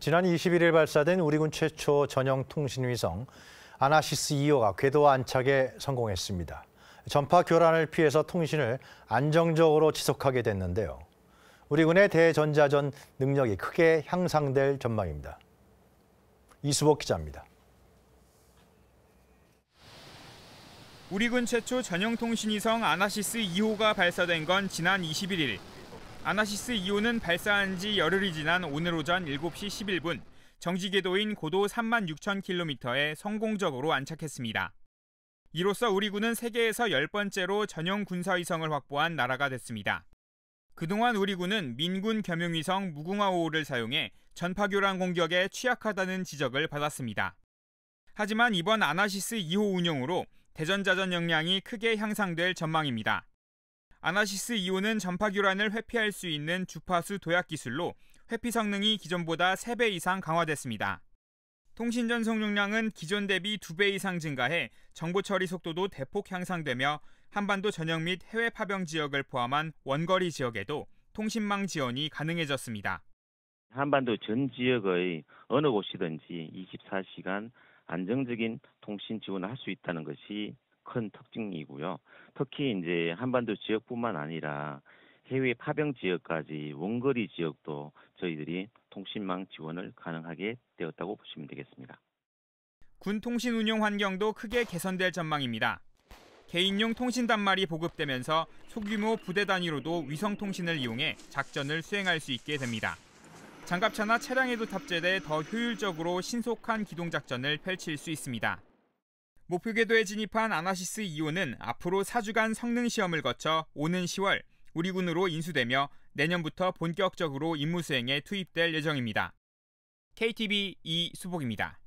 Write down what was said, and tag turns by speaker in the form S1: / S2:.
S1: 지난 21일 발사된 우리군 최초 전형 통신위성 아나시스 2호가 궤도 안착에 성공했습니다. 전파 교란을 피해서 통신을 안정적으로 지속하게 됐는데요. 우리군의 대전자전 능력이 크게 향상될 전망입니다. 이수복 기자입니다.
S2: 우리군 최초 전용 통신위성 아나시스 2호가 발사된 건 지난 21일 아나시스 2호는 발사한 지 열흘이 지난 오늘 오전 7시 11분 정지궤도인 고도 3만 6천 킬로미터에 성공적으로 안착했습니다. 이로써 우리 군은 세계에서 10번째로 전용 군사위성을 확보한 나라가 됐습니다. 그동안 우리 군은 민군 겸용위성 무궁화호를 사용해 전파교란 공격에 취약하다는 지적을 받았습니다. 하지만 이번 아나시스 2호 운용으로 대전자전 역량이 크게 향상될 전망입니다. 아나시스 2호는 전파 교란을 회피할 수 있는 주파수 도약 기술로 회피 성능이 기존보다 3배 이상 강화됐습니다. 통신 전송 용량은 기존 대비 2배 이상 증가해 정보 처리 속도도 대폭 향상되며 한반도 전역 및 해외 파병 지역을 포함한 원거리 지역에도 통신망 지원이 가능해졌습니다.
S3: 한반도 전 지역의 어느 곳이든지 24시간 안정적인 통신 지원을 할 수 있다는 것이 큰 특히 이제 한반도 지역뿐만 아니라 해외 파병 지역까지 원거리 지역도 저희들이 통신망 지원을 가능하게 되었다고 보시면 되겠습니다.
S2: 군 통신 운영 환경도 크게 개선될 전망입니다. 개인용 통신 단말이 보급되면서 소규모 부대 단위로도 위성 통신을 이용해 작전을 수행할 수 있게 됩니다. 장갑차나 차량에도 탑재돼 더 효율적으로 신속한 기동 작전을 펼칠 수 있습니다. 목표궤도에 진입한 아나시스 2호는 앞으로 4주간 성능 시험을 거쳐 오는 10월 우리 군으로 인수되며 내년부터 본격적으로 임무 수행에 투입될 예정입니다. KTV 이수복입니다.